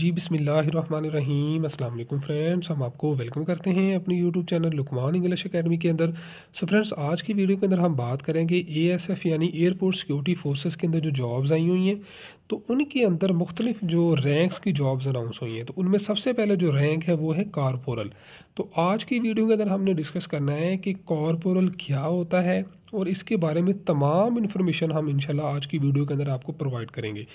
जी बिसमीम अल्लाम फ्रेंड्स हम आपको वेलकम करते हैं अपने YouTube channel Luqman English academy के अंदर सो फ्रेंड्स आज की वीडियो के अंदर हम बात करेंगे एएसएफ यानी एयरपोर्ट सिक्योरिटी फोर्सेस के अंदर जो जॉब्स आई हुई हैं तो उनके अंदर मुख्तलिफ जो रैंक्स की जॉब्स अनाउंस हुई हैं तो उनमें सबसे पहले जो रैंक है वो है कॉरपोरल तो आज की वीडियो के अंदर हमने डिस्कस करना है कि कॉरपोरल क्या होता है और इसके बारे में तमाम इन्फॉर्मेशन हम इंशाल्लाह आज की वीडियो के अंदर आपको प्रोवाइड करेंगे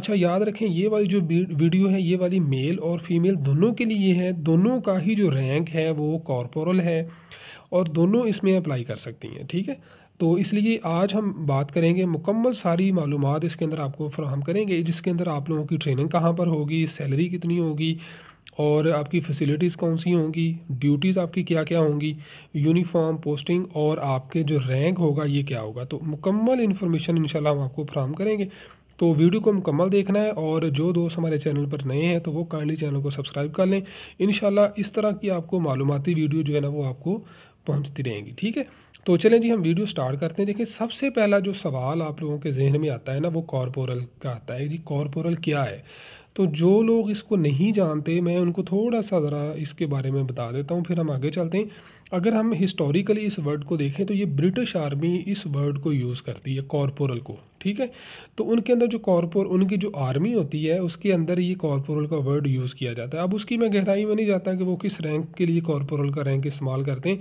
अच्छा याद रखें ये वाली जो वीडियो है ये वाली मेल और फीमेल दोनों के लिए है दोनों का ही जो रैंक है वो कॉरपोरल है और दोनों इसमें अप्लाई कर सकती हैं ठीक है तो इसलिए आज हम बात करेंगे मुकम्मल सारी मालूम इसके अंदर आपको फ्राहम करेंगे जिसके अंदर आप लोगों की ट्रेनिंग कहाँ पर होगी सैलरी कितनी होगी और आपकी फैसिलिटीज़ कौन सी होंगी ड्यूटीज़ आपकी क्या क्या होंगी यूनिफॉर्म पोस्टिंग और आपके जो रैंक होगा ये क्या होगा तो मुकम्मल इन्फॉर्मेशन इंशाल्लाह हम आपको फ्राहम करेंगे तो वीडियो को मुकम्मल देखना है और जो दोस्त हमारे चैनल पर नए हैं तो वो काइंडली चैनल को सब्सक्राइब कर लें इन इस तरह की आपको मालूमती वीडियो जो है ना वो आपको पहुँचती रहेंगी ठीक है तो चलें जी हम वीडियो स्टार्ट करते हैं देखिए सबसे पहला जो सवाल आप लोगों के जहन में आता है ना वो कॉरपोरल का आता है जी कॉरपोरल क्या है तो जो लोग इसको नहीं जानते मैं उनको थोड़ा सा ज़रा इसके बारे में बता देता हूँ फिर हम आगे चलते हैं अगर हम हिस्टोरिकली इस वर्ड को देखें तो ये ब्रिटिश आर्मी इस वर्ड को यूज़ करती है कॉरपोरल को ठीक है तो उनके अंदर जो कॉरपोर उनकी जो आर्मी होती है उसके अंदर ये कॉरपोरल का वर्ड यूज़ किया जाता है अब उसकी मैं गहराई में नहीं जाता कि वो किस रैंक के लिए कॉरपोरल का रैंक इस्तेमाल करते हैं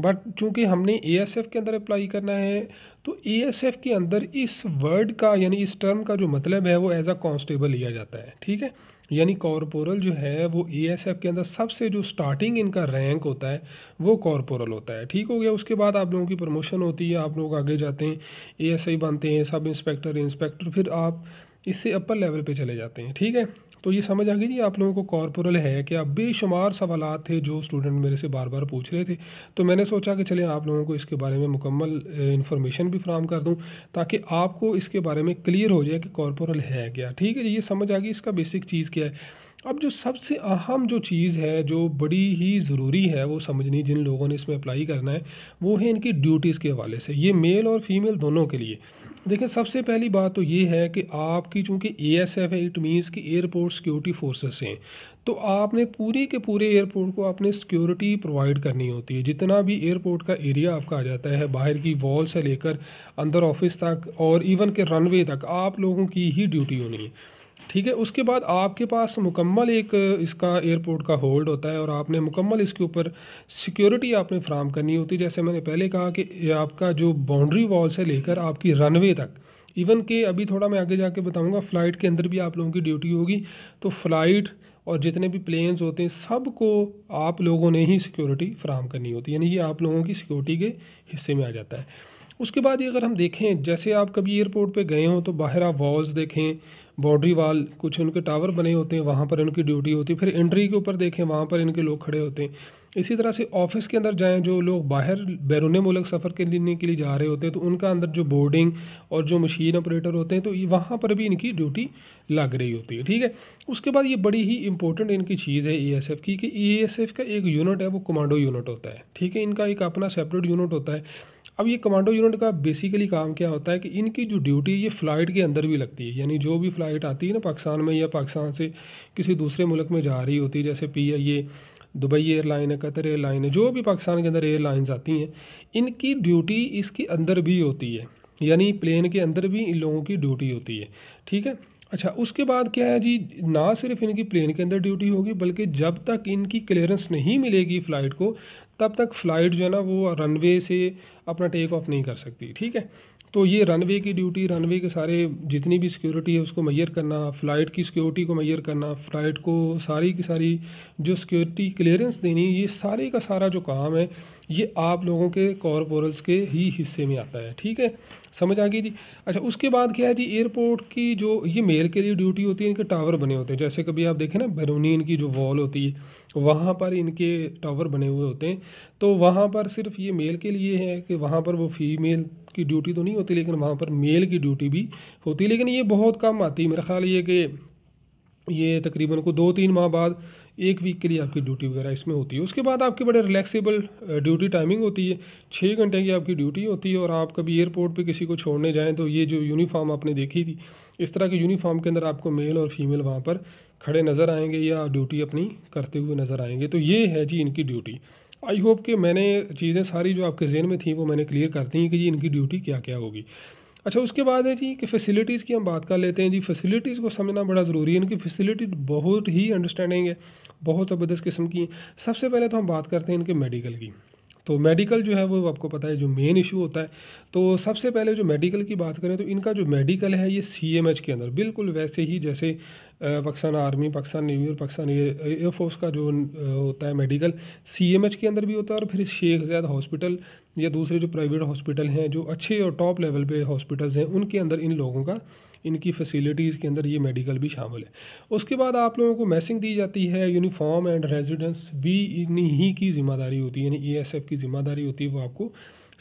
बट चूँकि हमने ए के अंदर अप्लाई करना है तो ए के अंदर इस वर्ड का यानी इस टर्म का जो मतलब है वो एज अ कॉन्स्टेबल लिया जाता है ठीक है यानी कॉरपोरल जो है वो ए के अंदर सबसे जो स्टार्टिंग इनका रैंक होता है वो कॉरपोरल होता है ठीक हो गया उसके बाद आप लोगों की प्रमोशन होती है आप लोग आगे जाते हैं ए बनते हैं सब इंस्पेक्टर इंस्पेक्टर फिर आप इससे अपर लेवल पे चले जाते हैं ठीक है तो ये समझ आ गई जी आप लोगों को कॉरपोरल है क्या बेशुमार सवाल थे जो स्टूडेंट मेरे से बार बार पूछ रहे थे तो मैंने सोचा कि चले आप लोगों को इसके बारे में मुकम्मल इन्फॉर्मेशन भी फ्राहम कर दूँ ताकि आपको इसके बारे में क्लियर हो जाए कि कॉरपोरल है क्या ठीक है जी ये समझ आ गई इसका बेसिक चीज़ क्या है अब जो सबसे अहम जो चीज़ है जो बड़ी ही ज़रूरी है वो समझनी जिन लोगों ने इसमें अप्लाई करना है वो है इनकी ड्यूटीज़ के हवाले से ये मेल और फीमेल दोनों के लिए देखिए सबसे पहली बात तो ये है कि आपकी चूँकि ए एस एफ है इट मीन्स कि एयरपोर्ट सिक्योरिटी फोर्सेस हैं तो आपने पूरे के पूरे एयरपोर्ट को आपने सिक्योरिटी प्रोवाइड करनी होती है जितना भी एयरपोर्ट का एरिया आपका आ जाता है बाहर की वॉल से लेकर अंदर ऑफिस तक और इवन के रनवे तक आप लोगों की ही ड्यूटी होनी है ठीक है उसके बाद आपके पास मुकम्मल एक इसका एयरपोर्ट का होल्ड होता है और आपने मुकम्मल इसके ऊपर सिक्योरिटी आपने फ्राहम करनी होती है जैसे मैंने पहले कहा कि आपका जो बाउंड्री वॉल से लेकर आपकी रनवे तक इवन के अभी थोड़ा मैं आगे जाके बताऊंगा फ़्लाइट के अंदर भी आप लोगों की ड्यूटी होगी तो फ़्लाइट और जितने भी प्लेन्स होते हैं सब को आप लोगों ने ही सिक्योरिटी फ्राहम करनी होती है यानी ये आप लोगों की सिक्योरिटी के हिस्से में आ जाता है उसके बाद ये अगर हम देखें जैसे आप कभी एयरपोर्ट पे गए हों तो बाहर आप वॉल्स देखें बॉर्डरी वाल कुछ उनके टावर बने होते हैं वहाँ पर उनकी ड्यूटी होती है फिर एंट्री के ऊपर देखें वहाँ पर इनके लोग खड़े होते हैं इसी तरह से ऑफिस के अंदर जाएं जो लोग बाहर बैरून मुल्क सफ़र के लेने के लिए जा रहे होते हैं तो उनका अंदर जो बोर्डिंग और जो मशीन ऑपरेटर होते हैं तो वहाँ पर भी इनकी ड्यूटी लग रही होती है ठीक है उसके बाद ये बड़ी ही इंपॉर्टेंट इनकी चीज़ है ई की कि ई का एक यूनिट है वो कमांडो यूनिट होता है ठीक है इनका एक अपना सेपरेट यूनिट होता है अब ये कमांडो यूनिट का बेसिकली काम क्या होता है कि इनकी जो ड्यूटी ये फ़्लाइट के अंदर भी लगती है यानी जो भी फ़्लाइट आती है ना पाकिस्तान में या पाकिस्तान से किसी दूसरे मुल्क में जा रही होती है जैसे P I A Dubai airline है कतर एयरलाइन है जो भी पाकिस्तान के अंदर एयरलाइंस आती हैं इनकी ड्यूटी इसके अंदर भी होती है यानी प्लेन के अंदर भी इन लोगों की ड्यूटी होती है ठीक है अच्छा उसके बाद क्या है जी ना सिर्फ इनकी प्लेन के अंदर ड्यूटी होगी बल्कि जब तक इनकी क्लियरेंस नहीं मिलेगी फ़्लाइट को तब तक फ़्लाइट जो है ना वो रनवे से अपना टेक ऑफ नहीं कर सकती ठीक है तो ये रनवे की ड्यूटी रनवे के सारे जितनी भी सिक्योरिटी है उसको मैयर करना फ़्लाइट की सिक्योरिटी को मैयर करना फ़्लाइट को सारी की सारी जो सिक्योरिटी क्लियरेंस देनी ये सारे का सारा जो काम है ये आप लोगों के कॉरपोरल्स के ही हिस्से में आता है ठीक है समझ आ गई जी अच्छा उसके बाद क्या है जी एयरपोर्ट की जो ये मेल के लिए ड्यूटी होती है इनके टावर बने होते हैं जैसे कभी आप देखें ना बैरूनी इनकी जो वॉल होती है वहाँ पर इनके टावर बने हुए होते हैं तो वहाँ पर सिर्फ ये मेल के लिए है कि वहाँ पर वो फीमेल की ड्यूटी तो नहीं होती लेकिन वहाँ पर मेल की ड्यूटी भी होती है लेकिन ये बहुत कम आती है मेरा ख्याल ये कि ये तकरीबन को दो तीन माह बाद एक वीक के लिए आपकी ड्यूटी वगैरह इसमें होती है उसके बाद आपकी बड़े रिलैक्सेबल ड्यूटी टाइमिंग होती है छः घंटे की आपकी ड्यूटी होती है और आप कभी एयरपोर्ट पे किसी को छोड़ने जाएं तो ये जो यूनिफॉर्म आपने देखी थी इस तरह के यूनिफॉर्म के अंदर आपको मेल और फीमेल वहाँ पर खड़े नज़र आएंगे या ड्यूटी अपनी करते हुए नज़र आएंगे तो ये है जी इनकी ड्यूटी आई होप कि मैंने चीज़ें सारी जो आपके जहन में थी वो मैंने क्लियर कर दी कि जी इनकी ड्यूटी क्या क्या होगी अच्छा उसके बाद है जी कि फैसिलिटीज़ की हम बात कर लेते हैं जी फैसिलिटीज़ को समझना बड़ा ज़रूरी है इनकी फैसिलिटी बहुत ही अंडरस्टैंडिंग है बहुत ज़बरदस्त किस्म की हैं सबसे पहले तो हम बात करते हैं इनके मेडिकल की तो मेडिकल जो है वो आपको पता है जो मेन इशू होता है तो सबसे पहले जो मेडिकल की बात करें तो इनका जो मेडिकल है ये एच के अंदर बिल्कुल वैसे ही जैसे पाकिस्तान आर्मी पाकिस्तान नेवी और पाकिस्तान एयरफोर्स का जो होता है मेडिकल एच के अंदर भी होता है और फिर शेख जैद हॉस्पिटल या दूसरे जो प्राइवेट हॉस्पिटल हैं जो अच्छे और टॉप लेवल पे हॉस्पिटल्स हैं उनके अंदर इन लोगों का इनकी फैसिलिटीज़ के अंदर ये मेडिकल भी शामिल है उसके बाद आप लोगों को मैसिंग दी जाती है यूनिफॉर्म एंड रेजिडेंस भी इन्हीं ही की ज़िम्मेदारी होती है यानी ए की ज़िम्मेदारी होती है वो आपको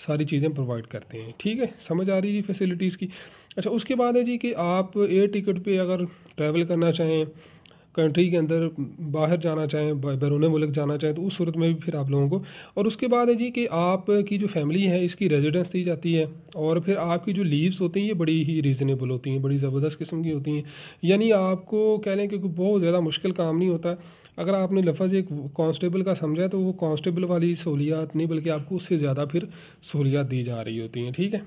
सारी चीज़ें प्रोवाइड करते हैं ठीक है समझ आ रही है फैसिलिटीज़ की अच्छा उसके बाद है जी कि आप एयर टिकट पे अगर ट्रैवल करना चाहें कंट्री के अंदर बाहर जाना चाहें बैरून मुल्क जाना चाहें तो उस सूरत में भी फिर आप लोगों को और उसके बाद है जी कि आपकी जो फैमिली है इसकी रेजिडेंस दी जाती है और फिर आपकी जो लीव्स होती हैं ये बड़ी ही रीज़नेबल होती हैं बड़ी ज़बरदस्त किस्म की होती हैं यानी आपको कह लें कि बहुत ज़्यादा मुश्किल काम नहीं होता अगर आपने लफज एक कांस्टेबल का समझा है तो वो कांस्टेबल वाली सहूलियात नहीं बल्कि आपको उससे ज़्यादा फिर सहूलियात दी जा रही होती हैं ठीक है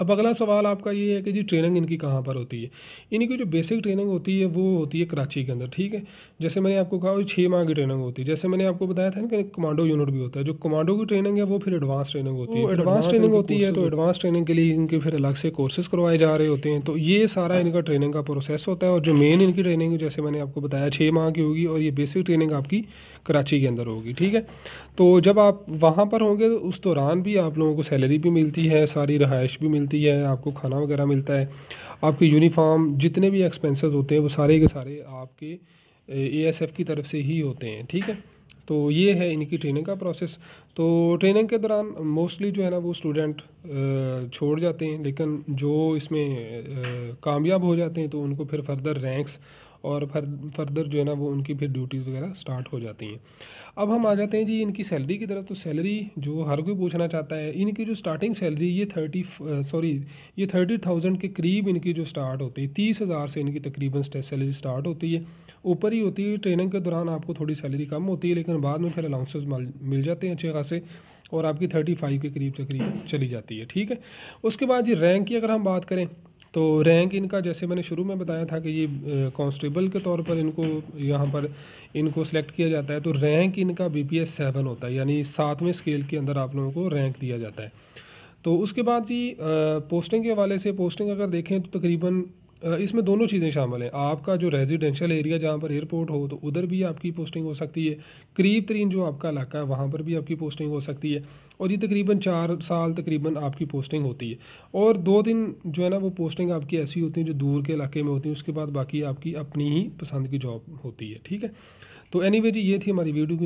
अब अगला सवाल आपका ये है कि जी ट्रेनिंग इनकी कहाँ पर होती है इनकी जो बेसिक ट्रेनिंग होती है वो होती है कराची के अंदर ठीक है जैसे मैंने आपको कहा छः माह की ट्रेनिंग होती है जैसे मैंने आपको बताया था ना कि कमांडो यूनिट भी होता है जो कमांडो की ट्रेनिंग है वो फिर एडवांस ट्रेनिंग होती है एडवांस ट्रेनिंग होती है तो एडवांस ट्रेनिंग के लिए इनके फिर अलग से कोर्सेज करवाए जा रहे होते हैं तो ये सारा हाँ। इनका ट्रेनिंग का प्रोसेस होता है और जो मेन इनकी ट्रेनिंग जैसे मैंने आपको बताया छः माह की होगी और ये बेसिक ट्रेनिंग आपकी कराची के अंदर होगी ठीक है तो जब आप वहाँ पर होंगे तो उस दौरान भी आप लोगों को सैलरी भी मिलती है सारी रहाइश भी मिलती मिलती है आपको खाना वगैरह मिलता है आपकी यूनिफॉर्म जितने भी एक्सपेंसेस होते हैं वो सारे के सारे आपके एएसएफ की तरफ से ही होते हैं ठीक है तो ये है इनकी ट्रेनिंग का प्रोसेस तो ट्रेनिंग के दौरान मोस्टली जो है ना वो स्टूडेंट छोड़ जाते हैं लेकिन जो इसमें कामयाब हो जाते हैं तो उनको फिर फर्दर रैंक्स और फर फर्दर जो है ना वो उनकी फिर ड्यूटीज़ वगैरह स्टार्ट हो जाती हैं अब हम आ जाते हैं जी इनकी सैलरी की तरफ तो सैलरी जो हर कोई पूछना चाहता है इनकी जो स्टार्टिंग सैलरी ये थर्टी सॉरी ये थर्टी थाउजेंड के करीब इनकी जो स्टार्ट होती है तीस हज़ार से इनकी तकरीबन सैलरी स्टार्ट होती है ऊपर ही होती है ट्रेनिंग के दौरान आपको थोड़ी सैलरी कम होती है लेकिन बाद में फिर अलाउंसेज मिल जाते हैं अच्छे खासे और आपकी थर्टी फाइव के करीब तकरीब चली जाती है ठीक है उसके बाद जी रैंक की अगर हम बात करें तो रैंक इनका जैसे मैंने शुरू में बताया था कि ये कांस्टेबल के तौर पर इनको यहाँ पर इनको सेलेक्ट किया जाता है तो रैंक इनका बी पी एस सेवन होता है यानी सातवें स्केल के अंदर आप लोगों को रैंक दिया जाता है तो उसके बाद जी पोस्टिंग के हवाले से पोस्टिंग अगर देखें तो तकरीबन इसमें दोनों चीज़ें शामिल हैं आपका जो रेजिडेंशियल एरिया जहाँ पर एयरपोर्ट हो तो उधर भी आपकी पोस्टिंग हो सकती है करीब तरीन जो आपका इलाका है वहाँ पर भी आपकी पोस्टिंग हो सकती है और ये तकरीबन चार साल तकरीबन आपकी पोस्टिंग होती है और दो दिन जो है ना वो पोस्टिंग आपकी ऐसी होती है जो दूर के इलाके में होती है उसके बाद बाकी आपकी अपनी ही पसंद की जॉब होती है ठीक है तो एनी anyway जी ये थी हमारी वीडियो की